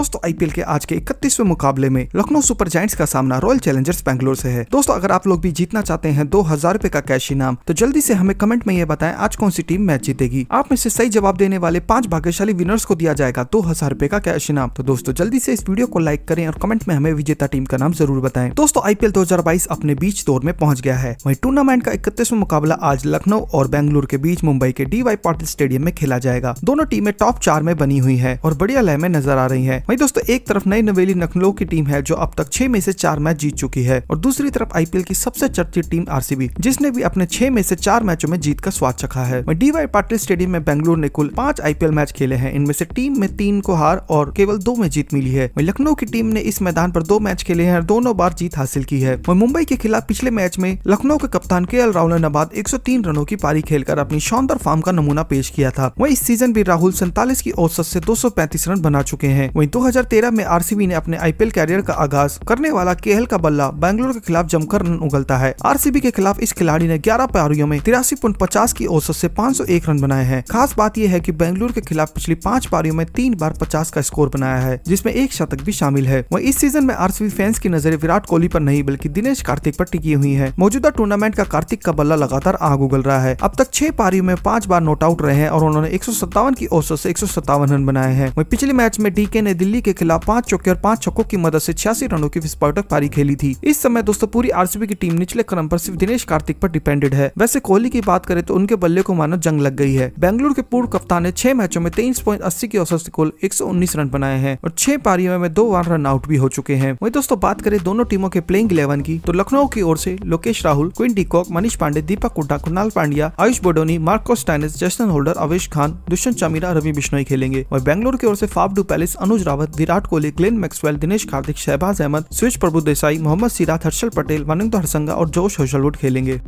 दोस्तों आईपीएल के आज के इकतीसवें मुकाबले में लखनऊ सुपर जाइंट्स का सामना रॉयल चैलेंजर्स बैंगलोर से है दोस्तों अगर आप लोग भी जीतना चाहते हैं दो हजार रूपए का कैश इनाम तो जल्दी से हमें कमेंट में ये बताएं आज कौन सी टीम मैच जीतेगी आप में से सही जवाब देने वाले पांच भाग्यशाली विनर्स को दिया जाएगा दो हजार रूपए का कैश इनाम तो दोस्तों जल्दी से इस वीडियो को लाइक करें और कमेंट में हमें विजेता टीम का नाम जरूर बताए दोस्तों आईपीएल बाईस अपने बीच दौर में पहुंच गया है वही टूर्नामेंट का इकतीसवे मुकाबला आज लखनऊ और बेंगलुरु के बीच मुंबई के डी वाई पाटिल स्टेडियम में खेला जाएगा दोनों टीमें टॉप चार में बनी हुई है और बढ़िया लय में नजर आ रही है वही दोस्तों एक तरफ नई नवेली लखनऊ की टीम है जो अब तक छह में से चार मैच जीत चुकी है और दूसरी तरफ आईपीएल की सबसे चर्चित टीम आरसीबी जिसने भी अपने छह में से चार मैचों में जीत का स्वाद चखा है वही डी पाटिल स्टेडियम में बेंगलुरु ने कुल पांच आईपीएल मैच खेले हैं इनमें से टीम में तीन को हार और केवल दो में जीत मिली है वही लखनऊ की टीम ने इस मैदान पर दो मैच खेले हैं और दोनों बार जीत हासिल की है वही मुंबई के खिलाफ पिछले मैच में लखनऊ के कप्तान के एल राहुल ने नाबाद 103 रनों की पारी खेलकर अपनी शानदार फॉर्म का नमूना पेश किया था वही इस सीजन भी राहुल सैतालीस की औसत ऐसी दो रन बना चुके हैं वही दो 2013 में आरसीबी ने अपने आईपीएल कैरियर का आगाज करने वाला केएल का बल्ला बैंगलोर के खिलाफ जमकर रन उगलता है आरसीबी के खिलाफ इस खिलाड़ी ने 11 पारियों में तिरासी की औसत से 501 रन बनाए हैं खास बात यह है कि बेंगलुरु के खिलाफ पिछली पाँच पारियों में तीन बार पचास का स्कोर बनाया है जिसमे एक शतक भी शामिल है वही इस सीजन में आर फैंस की नजरें विराट कोहली आरोप नहीं बल्कि दिनेश कार्तिक पर टिकी हुई है मौजूदा टूर्नामेंट का कार्तिक का बल्ला लगातार आग उगल रहा है अब तक छह पारियों में पांच बार नोट आउट रहे हैं और उन्होंने एक की औसत ऐसी एक रन बनाए हैं वही पिछले मैच में डीके ने दिल्ली के खिलाफ पांच चौके और पांच छक्कों की मदद से छियासी रनों की विस्फोटक पारी खेली थी इस समय दोस्तों पूरी आरसीबी की टीम निचले क्रम पर सिर्फ दिनेश कार्तिक पर डिपेंडेड है वैसे कोहली की बात करें तो उनके बल्ले को मानो जंग लग गई है बेंगलुरु के पूर्व कप्तान ने छह मैचों में तेईस पॉइंट अस्सी की औसत से कुल एक रन बनाए हैं और छह पारियों में दो बार रन आउट भी हो चुके हैं वही दोस्तों बात करें दोनों टीमों के प्लेइंग इलेवन की तो लखनऊ की ओर से Lokesh Rahul Quinton de Kock Manish Pandey Deepak Hooda Krunal Pandya Ayush Badoni Marcus Stoinis Jason Holder Avesh Khan Dushmantha Chameera Ravi Bishnoi खेलेंगे और बेंगलुरु की ओर से Faf du Plessis Anuj Rawat Virat Kohli Glenn Maxwell Dinesh Karthik Shahbaz Ahmed Suyash Prabhudessai Mohammed Siraj Harshal Patel Wanindu Hasaranga और जोश हर्षलवुड खेलेंगे